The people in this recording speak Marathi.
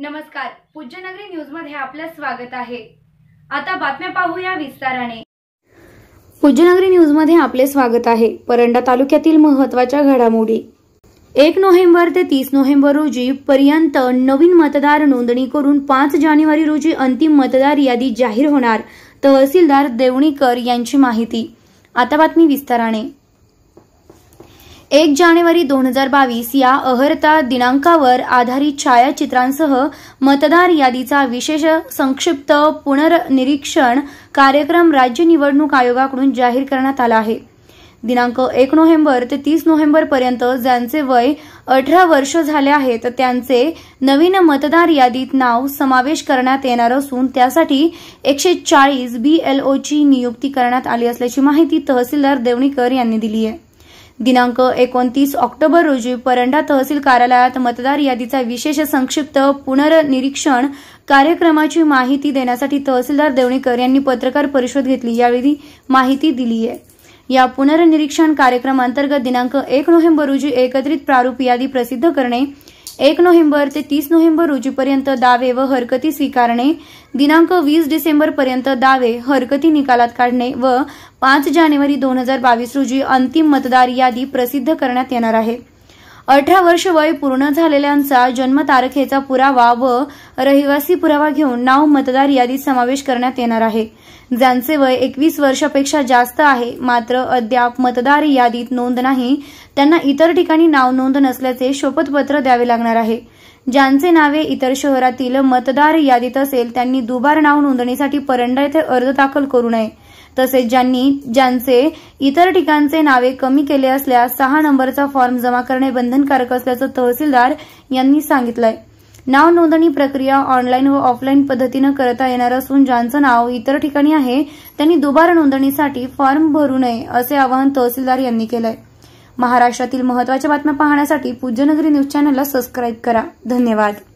नमस्कार पूज्यनगरी न्यूज मध्ये आपलं स्वागत आहे आता बातम्या पाहूया विस्ताराने पूज्यनगरी न्यूज मध्ये आपले स्वागत आहे परंडा तालुक्यातील महत्वाच्या घडामोडी एक नोव्हेंबर ते तीस नोव्हेंबर रोजी पर्यंत नवीन मतदार नोंदणी करून पाच जानेवारी रोजी अंतिम मतदार यादी जाहीर होणार तहसीलदार देवणीकर यांची माहिती आता बातमी विस्ताराने एक जानेवारी दोन हजार बावीस या अहर्ता दिनांकावर आधारित छायाचित्रांसह मतदार यादीचा विशेष संक्षिप्त पुनर्निरीक्षण कार्यक्रम राज्य निवडणूक आयोगाकडून जाहीर करण्यात आला आहे दिनांक एक नोव्हेंबर ते तीस नोव्हेंबरपर्यंत ज्यांचे वय अठरा वर्ष झाले आहेत त्यांचे नवीन मतदार यादीत नाव समावेश करण्यात येणार असून त्यासाठी एकशे चाळीस बीएलओची नियुक्ती करण्यात आली असल्याची माहिती तहसीलदार देवणीकर यांनी दिली आहे दिनांक एकोणतीस ऑक्टोबर रोजी परंडा तहसील कार्यालयात मतदार यादीचा विशेष संक्षिप्त पुनर्निरीक्षण कार्यक्रमाची माहिती देण्यासाठी तहसीलदार देवणेकर यांनी पत्रकार परिषद घेतली यावेळी माहिती दिली आहे या पुनर्निरीक्षण कार्यक्रमांतर्गत दिनांक एक नोव्हेंबर रोजी एकत्रित प्रारूप यादी प्रसिद्ध करणे एक नोव्हेंबर ते तीस नोव्हेंबर रोजीपर्यंत दावे व हरकती स्वीकारणे दिनांक वीस डिसेंबरपर्यंत दावे हरकती निकालात काढणे व पाच जानेवारी दोन हजार रोजी अंतिम मतदार यादी प्रसिद्ध करण्यात येणार आहे अठरा वर्ष वय पूर्ण झालेल्यांचा जन्मतारखेचा पुरावा व रहिवासी पुरावा घेऊन नाव मतदार यादीत समावेश करण्यात येणार आहे ज्यांचे वय एकवीस वर्षापेक्षा जास्त आहे मात्र अद्याप मतदार यादीत नोंद नाही त्यांना इतर ठिकाणी नाव नोंद नसल्याचे शपथपत्र द्यावे लागणार आहे ज्यांचे नावे इतर शहरातील मतदार यादीत असेल त्यांनी दुबार नाव नोंदणीसाठी परंडा येथे अर्ज दाखल करू नये तसेच ज्यांनी ज्यांचे इतर ठिकाणचे नावे कमी केले असल्यास सहा नंबरचा फॉर्म जमा करणे बंधनकारक असल्याचं तहसीलदार यांनी सांगितलंय नाव नोंदणी प्रक्रिया ऑनलाईन व ऑफलाईन पद्धतीनं करता येणार असून ज्यांचं नाव इतर ठिकाणी आहे त्यांनी दुबार नोंदणीसाठी फॉर्म भरू नये असे आवाहन तहसीलदार यांनी केलं आहे महाराष्ट्रातील महत्त्वाच्या बातम्या पाहण्यासाठी पूज्यनगरी न्यूज चॅनलला सबस्क्राईब करा धन्यवाद